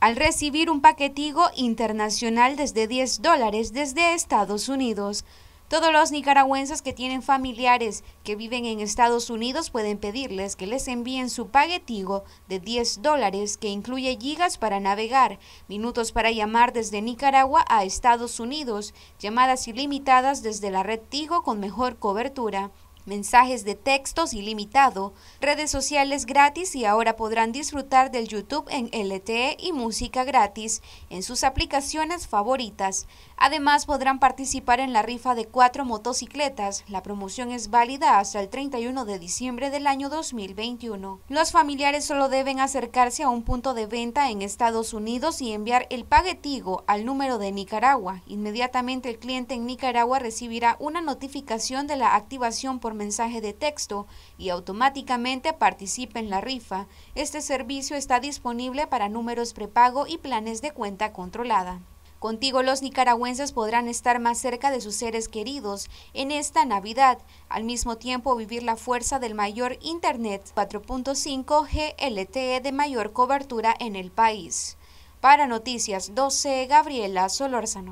al recibir un paquetigo internacional desde 10 dólares desde Estados Unidos. Todos los nicaragüenses que tienen familiares que viven en Estados Unidos pueden pedirles que les envíen su paquetigo de 10 dólares que incluye gigas para navegar, minutos para llamar desde Nicaragua a Estados Unidos, llamadas ilimitadas desde la red Tigo con mejor cobertura, mensajes de textos ilimitado, redes sociales gratis y ahora podrán disfrutar del YouTube en LTE y música gratis en sus aplicaciones favoritas. Además podrán participar en la rifa de cuatro motocicletas. La promoción es válida hasta el 31 de diciembre del año 2021. Los familiares solo deben acercarse a un punto de venta en Estados Unidos y enviar el paguetigo al número de Nicaragua. Inmediatamente el cliente en Nicaragua recibirá una notificación de la activación por mensaje de texto y automáticamente participe en la rifa. Este servicio está disponible para números prepago y planes de cuenta controlada. Contigo los nicaragüenses podrán estar más cerca de sus seres queridos en esta Navidad, al mismo tiempo vivir la fuerza del mayor Internet 4.5 GLTE de mayor cobertura en el país. Para Noticias 12, Gabriela Solórzano.